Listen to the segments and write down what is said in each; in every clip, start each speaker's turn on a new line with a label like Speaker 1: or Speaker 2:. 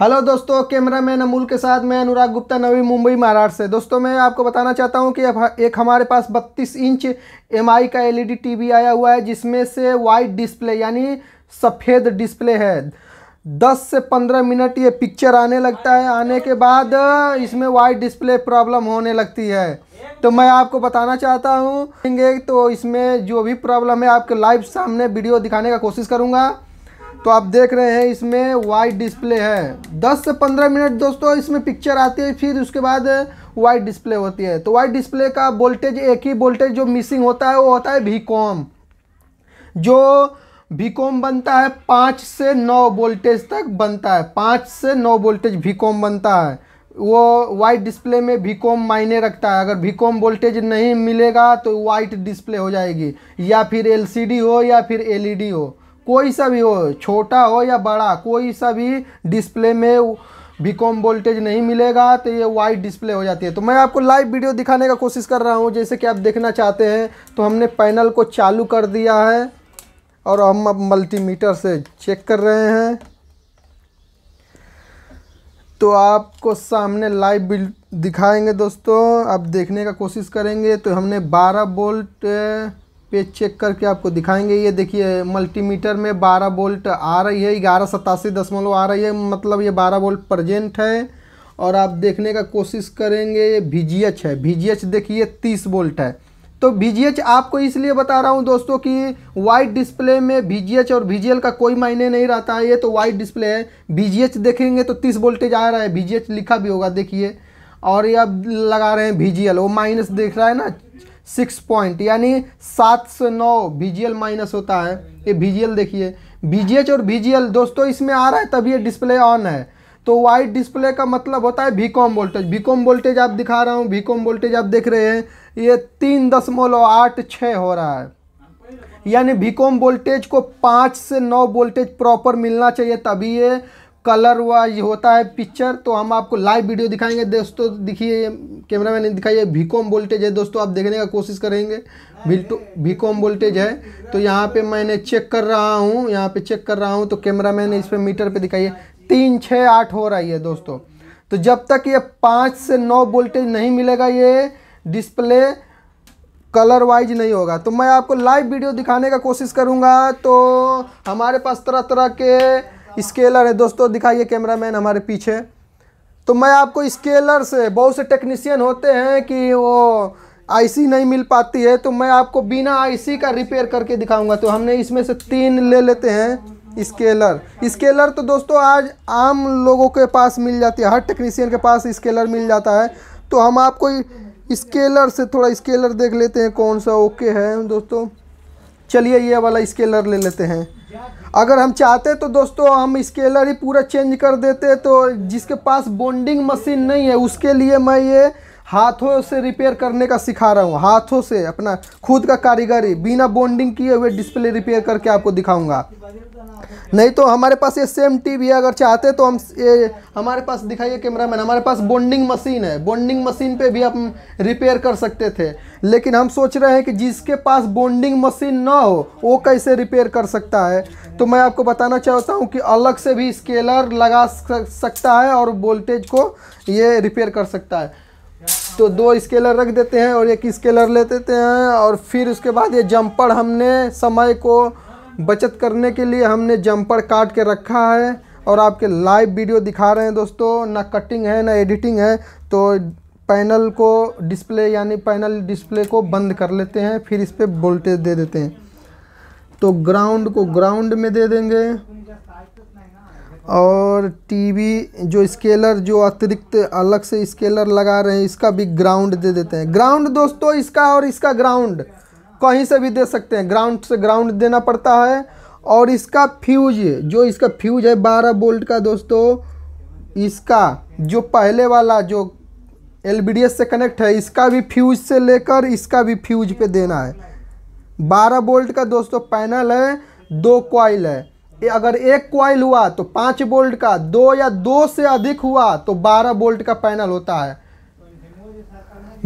Speaker 1: hello दोस्तों camera man Amul के साथ मैं अनुराग गुप्ता नवी मुंबई महाराष्ट्र से दोस्तों मैं आपको बताना चाहता हूं कि एक हमारे पास 32 इंच एमआई का एलईडी टीवी e आया हुआ है जिसमें से वाइट डिस्प्ले यानी सफ़ेद डिस्प्ले है 10 से 15 मिनट ये पिक्चर आने लगता है आने के बाद इसमें वाइट डिस्प्ले प्रॉब्लम होने लगती है तो मैं आपको बताना चाहता हूँ तो इसमें जो भी प्रॉब्लम है आपके लाइव सामने वीडियो दिखाने का कोशिश करूँगा तो आप देख रहे हैं इसमें वाइट डिस्प्ले है 10 से 15 मिनट दोस्तों इसमें पिक्चर आती है फिर उसके बाद वाइट डिस्प्ले होती है तो वाइट डिस्प्ले का वोल्टेज एक ही वोल्टेज जो मिसिंग होता है वो होता है वी कॉम जो कॉम बनता है पाँच से नौ वोल्टेज तक बनता है पाँच से नौ वोल्टेज कॉम बनता है वो वाइट डिस्प्ले में कॉम मायने रखता है अगर कॉम वोल्टेज नहीं मिलेगा तो वाइट डिस्प्ले हो जाएगी या फिर एलसीडी हो या फिर एलईडी e हो कोई सा भी हो छोटा हो या बड़ा कोई सा भी डिस्प्ले में बी कॉम वोल्टेज नहीं मिलेगा तो ये वाइट डिस्प्ले हो जाती है तो मैं आपको लाइव वीडियो दिखाने का कोशिश कर रहा हूँ जैसे कि आप देखना चाहते हैं तो हमने पैनल को चालू कर दिया है और हम अब मल्टीमीटर से चेक कर रहे हैं तो आपको सामने लाइव बिल दिखाएंगे दोस्तों आप देखने का कोशिश करेंगे तो हमने 12 वोल्ट पेज चेक करके आपको दिखाएंगे ये देखिए मल्टीमीटर में 12 वोल्ट आ रही है ग्यारह सतासी दशमलव आ रही है मतलब ये 12 वोल्ट प्रजेंट है और आप देखने का कोशिश करेंगे ये वी है वी देखिए तीस वोल्ट है तो वी आपको इसलिए बता रहा हूँ दोस्तों कि वाइट डिस्प्ले में वी और वी का कोई मायने नहीं रहता है ये तो वाइट डिस्प्ले है वी देखेंगे तो तीस वोल्टेज आ रहा है वी लिखा भी होगा देखिए और ये अब लगा रहे हैं वी वो माइनस देख रहा है ना सिक्स पॉइंट यानी सात से नौ वी माइनस होता है ये वी देखिए बी और बी दोस्तों इसमें आ रहा है तभी ये डिस्प्ले ऑन है तो वाइट डिस्प्ले का मतलब होता है वीकॉम वोल्टेज वीकॉम वोल्टेज आप दिखा रहा हूँ वीकॉम वोल्टेज आप देख रहे हैं ये तीन दशमलव आठ छः हो रहा है यानी वीकॉम वोल्टेज को पाँच से नौ वोल्टेज प्रॉपर मिलना चाहिए तभी ये कलर हुआ ये होता है पिक्चर तो हम आपको लाइव वीडियो दिखाएंगे दोस्तों दिखिए कैमरा मैन ने दिखाई है भीकॉम वोल्टेज है दोस्तों आप देखने का कोशिश करेंगे भीकॉम वोल्टेज तो है तो यहाँ पे मैंने चेक कर रहा हूँ यहाँ पे चेक कर रहा हूँ तो कैमरा मैन इस पर मीटर पे दिखाई है तीन छः आठ हो रही है दोस्तों तो जब तक ये पाँच से नौ वोल्टेज नहीं मिलेगा ये डिस्प्ले कलर वाइज नहीं होगा तो मैं आपको लाइव वीडियो दिखाने का कोशिश करूँगा तो हमारे पास तरह तरह के स्केलर है दोस्तों दिखाइए कैमरामैन हमारे पीछे तो मैं आपको स्केलर से बहुत से टेक्नीशियन होते हैं कि वो आईसी नहीं मिल पाती है तो मैं आपको बिना आईसी का रिपेयर करके दिखाऊंगा तो हमने इसमें से तीन ले लेते हैं स्केलर स्केलर तो दोस्तों आज आम लोगों के पास मिल जाती है हर टेक्नीशियन के पास स्केलर मिल जाता है तो हम आपको स्केलर से थोड़ा स्केलर देख लेते हैं कौन सा ओके है दोस्तों चलिए ये वाला स्केलर ले लेते हैं अगर हम चाहते तो दोस्तों हम स्केलर ही पूरा चेंज कर देते तो जिसके पास बॉन्डिंग मशीन नहीं है उसके लिए मैं ये हाथों से रिपेयर करने का सिखा रहा हूँ हाथों से अपना खुद का कारीगरी बिना बॉन्डिंग किए हुए डिस्प्ले रिपेयर करके आपको दिखाऊंगा नहीं तो हमारे पास ये सेम टीवी है अगर चाहते तो हम ये हमारे पास दिखाइए कैमरा मैन हमारे पास बॉन्डिंग मशीन है बॉन्डिंग मशीन पे भी हम रिपेयर कर सकते थे लेकिन हम सोच रहे हैं कि जिसके पास बॉन्डिंग मशीन ना हो वो कैसे रिपेयर कर सकता है तो मैं आपको बताना चाहता हूँ कि अलग से भी स्केलर लगा सकता है और वोल्टेज को ये रिपेयर कर सकता है तो दो स्केलर रख देते हैं और एक स्केलर ले देते हैं और फिर उसके बाद ये जंपर हमने समय को बचत करने के लिए हमने जंपर काट के रखा है और आपके लाइव वीडियो दिखा रहे हैं दोस्तों ना कटिंग है ना एडिटिंग है तो पैनल को डिस्प्ले यानी पैनल डिस्प्ले को बंद कर लेते हैं फिर इस पर वोल्टेज दे देते हैं तो ग्राउंड को ग्राउंड में दे देंगे और टीवी जो स्केलर जो अतिरिक्त अलग से स्केलर लगा रहे हैं इसका भी ग्राउंड दे देते हैं ग्राउंड दोस्तों इसका और इसका ग्राउंड कहीं से भी दे सकते हैं ग्राउंड से ग्राउंड देना पड़ता है और इसका फ्यूज जो इसका फ्यूज है बारह बोल्ट का दोस्तों इसका जो पहले वाला जो एल से कनेक्ट है इसका भी फ्यूज से लेकर इसका भी फ्यूज पे देना है बारह बोल्ट का दोस्तों पैनल है दो क्वाइल है अगर एक क्वाइल हुआ तो पाँच बोल्ट का दो या दो से अधिक हुआ तो बारह बोल्ट का पैनल होता है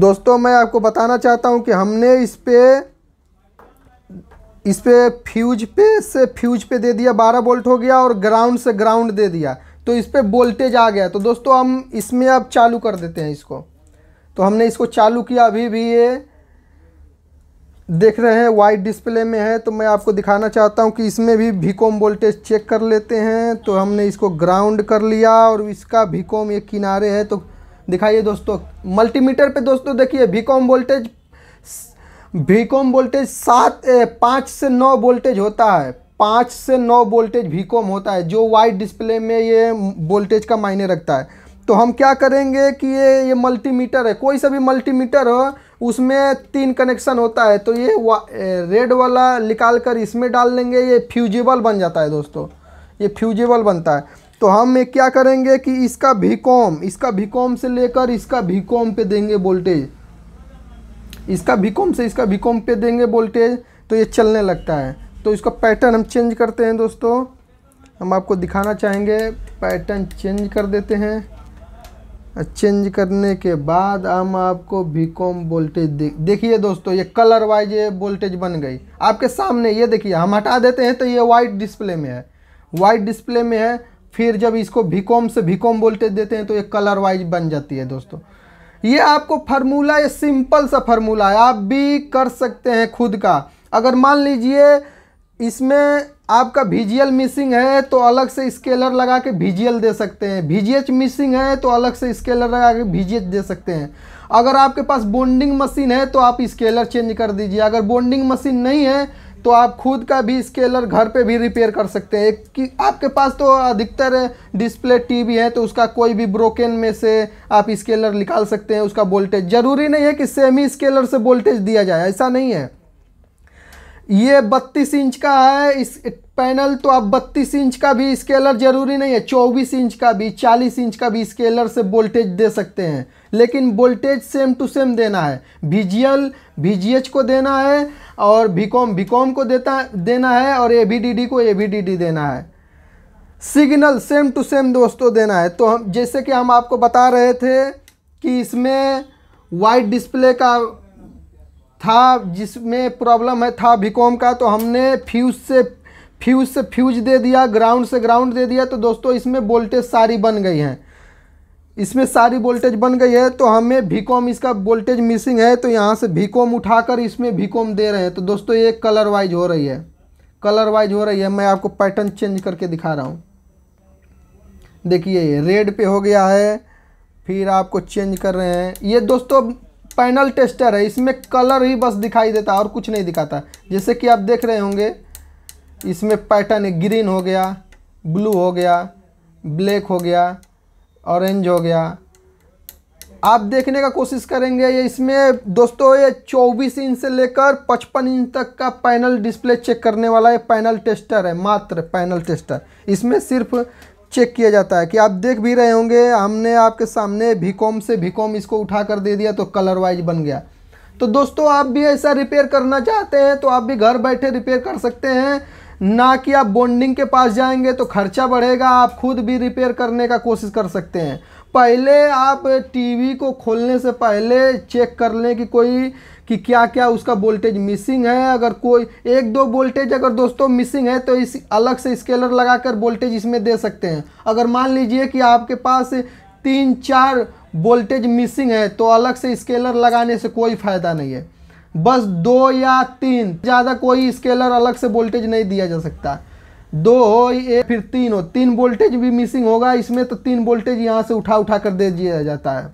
Speaker 1: दोस्तों मैं आपको बताना चाहता हूँ कि हमने इस पर इस पर फ्यूज पे से फ्यूज पे दे दिया बारह बोल्ट हो गया और ग्राउंड से ग्राउंड दे दिया तो इस पर वोल्टेज आ गया तो दोस्तों हम इसमें अब चालू कर देते हैं इसको तो हमने इसको चालू किया अभी भी ये देख रहे हैं वाइट डिस्प्ले में है तो मैं आपको दिखाना चाहता हूं कि इसमें भी भीकोम वोल्टेज चेक कर लेते हैं तो हमने इसको ग्राउंड कर लिया और इसका भीकोम ये किनारे है तो दिखाइए दोस्तों मल्टीमीटर पे दोस्तों देखिए भीकोम वोल्टेज भीकोम वोल्टेज सात पाँच से नौ वोल्टेज होता है पाँच से नौ वोल्टेज भीकोम होता है जो वाइट डिस्प्ले में ये वोल्टेज का मायने रखता है तो हम क्या करेंगे कि ये ये मल्टीमीटर है कोई सा भी मल्टीमीटर हो उसमें तीन कनेक्शन होता है तो ये वा, रेड वाला निकाल कर इसमें डाल लेंगे ये फ्यूजेबल बन जाता है दोस्तों ये फ्यूजेबल बनता है तो हम ये क्या करेंगे कि इसका भीकॉम इसका भीकॉम से लेकर इसका भीकॉम पे देंगे वोल्टेज इसका भीकॉम से इसका भीकॉम पे देंगे वोल्टेज तो ये चलने लगता है तो इसका पैटर्न हम चेंज करते हैं दोस्तों हम आपको दिखाना चाहेंगे पैटर्न चेंज कर देते हैं चेंज करने के बाद हम आपको वी कॉम वोल्टेज देखिए दोस्तों ये कलर वाइज ये वोल्टेज बन गई आपके सामने ये देखिए हम हटा देते हैं तो ये वाइट डिस्प्ले में है वाइट डिस्प्ले में है फिर जब इसको कॉम से कॉम वोल्टेज देते हैं तो ये कलर वाइज बन जाती है दोस्तों ये आपको फार्मूला ये सिंपल सा फार्मूला है आप भी कर सकते हैं खुद का अगर मान लीजिए इसमें आपका वीजीएल मिसिंग है तो अलग से स्केलर लगा के वीजीएल दे सकते हैं वीजीएच मिसिंग है तो अलग से स्केलर लगा के वीजीएच दे सकते हैं अगर आपके पास बॉन्डिंग मशीन है तो आप स्केलर चेंज कर दीजिए अगर बॉन्डिंग मशीन नहीं है तो आप खुद का भी स्केलर घर पे भी रिपेयर कर सकते हैं एक कि आपके पास तो अधिकतर डिस्प्ले टीवी है तो उसका कोई भी ब्रोकन में से आप स्केलर निकाल सकते हैं उसका वोल्टेज ज़रूरी नहीं है कि सेमी स्केलर से वोल्टेज दिया जाए ऐसा नहीं है ये बत्तीस इंच का है इस पैनल तो आप 32 इंच का भी स्केलर जरूरी नहीं है 24 इंच का भी 40 इंच का भी स्केलर से वोल्टेज दे सकते हैं लेकिन वोल्टेज सेम टू सेम देना है वीजीएल वीजीएच को देना है और बीकॉम बीकॉम को देता देना है और डी को डी देना है सिग्नल सेम टू सेम दोस्तों देना है तो हम जैसे कि हम आपको बता रहे थे कि इसमें वाइट डिस्प्ले का था जिसमें प्रॉब्लम है था बीकॉम का तो हमने फ्यूज से फ्यूज से फ्यूज दे दिया ग्राउंड से ग्राउंड दे दिया तो दोस्तों इसमें वोल्टेज सारी बन गई है इसमें सारी वोल्टेज बन गई है तो हमें भीकॉम इसका वोल्टेज मिसिंग है तो यहाँ से भीकॉम उठाकर इसमें वीकॉम दे रहे हैं तो दोस्तों ये कलर वाइज हो रही है कलर वाइज हो रही है मैं आपको पैटर्न चेंज करके दिखा रहा हूँ देखिए रेड पे हो गया है फिर आपको चेंज कर रहे हैं ये दोस्तों पैनल टेस्टर है इसमें कलर ही बस दिखाई देता है और कुछ नहीं दिखाता जैसे कि आप देख रहे होंगे इसमें पैटर्न ग्रीन हो गया ब्लू हो गया ब्लैक हो गया ऑरेंज हो गया आप देखने का कोशिश करेंगे ये इसमें दोस्तों ये 24 इंच से लेकर 55 इंच तक का पैनल डिस्प्ले चेक करने वाला ये पैनल टेस्टर है मात्र पैनल टेस्टर इसमें सिर्फ चेक किया जाता है कि आप देख भी रहे होंगे हमने आपके सामने भीकॉम से भीकॉम इसको उठा कर दे दिया तो कलर वाइज बन गया तो दोस्तों आप भी ऐसा रिपेयर करना चाहते हैं तो आप भी घर बैठे रिपेयर कर सकते हैं ना कि आप बॉन्डिंग के पास जाएंगे तो खर्चा बढ़ेगा आप खुद भी रिपेयर करने का कोशिश कर सकते हैं पहले आप टीवी को खोलने से पहले चेक कर लें कि कोई कि क्या क्या उसका वोल्टेज मिसिंग है अगर कोई एक दो वोल्टेज अगर दोस्तों मिसिंग है तो इस अलग से स्केलर लगाकर वोल्टेज इसमें दे सकते हैं अगर मान लीजिए कि आपके पास तीन चार वोल्टेज मिसिंग है तो अलग से स्केलर लगाने से कोई फ़ायदा नहीं है बस दो या तीन ज़्यादा कोई स्केलर अलग से वोल्टेज नहीं दिया जा सकता दो हो ये फिर तीन हो तीन वोल्टेज भी मिसिंग होगा इसमें तो तीन वोल्टेज यहाँ से उठा उठा कर दे दिया जाता है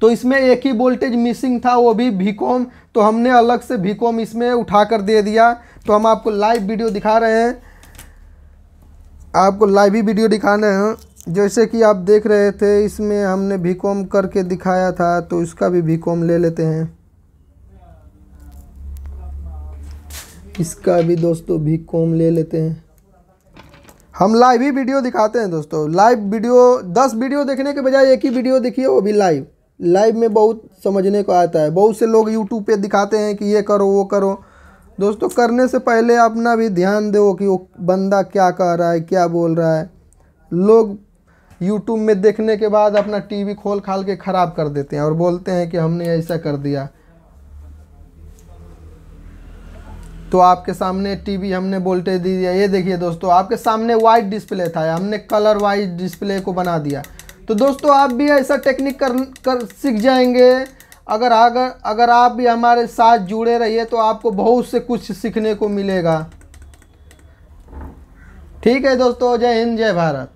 Speaker 1: तो इसमें एक ही वोल्टेज मिसिंग था वो भी भीकोम तो हमने अलग से भीकोम इसमें उठा कर दे दिया तो हम आपको लाइव वीडियो दिखा रहे हैं आपको लाइव ही वीडियो दिखा रहे हैं जैसे कि आप देख रहे थे इसमें हमने भीकोम करके दिखाया था तो इसका भी भीकोम ले लेते हैं इसका भी दोस्तों भी कॉम ले लेते हैं हम लाइव ही वीडियो दिखाते हैं दोस्तों लाइव वीडियो दस वीडियो देखने के बजाय एक ही वीडियो देखिए वो भी लाइव लाइव में बहुत समझने को आता है बहुत से लोग यूट्यूब पे दिखाते हैं कि ये करो वो करो दोस्तों करने से पहले अपना भी ध्यान दो कि वो बंदा क्या कह रहा है क्या बोल रहा है लोग यूट्यूब में देखने के बाद अपना वी खोल खाल के ख़राब कर देते हैं और बोलते हैं कि हमने ऐसा कर दिया तो आपके सामने टीवी हमने वोल्टेज दे दिया ये देखिए दोस्तों आपके सामने वाइट डिस्प्ले था हमने कलर वाइज डिस्प्ले को बना दिया तो दोस्तों आप भी ऐसा टेक्निक कर कर सीख जाएंगे अगर अगर अगर आप भी हमारे साथ जुड़े रहिए तो आपको बहुत से कुछ सीखने को मिलेगा ठीक है दोस्तों जय हिंद जय भारत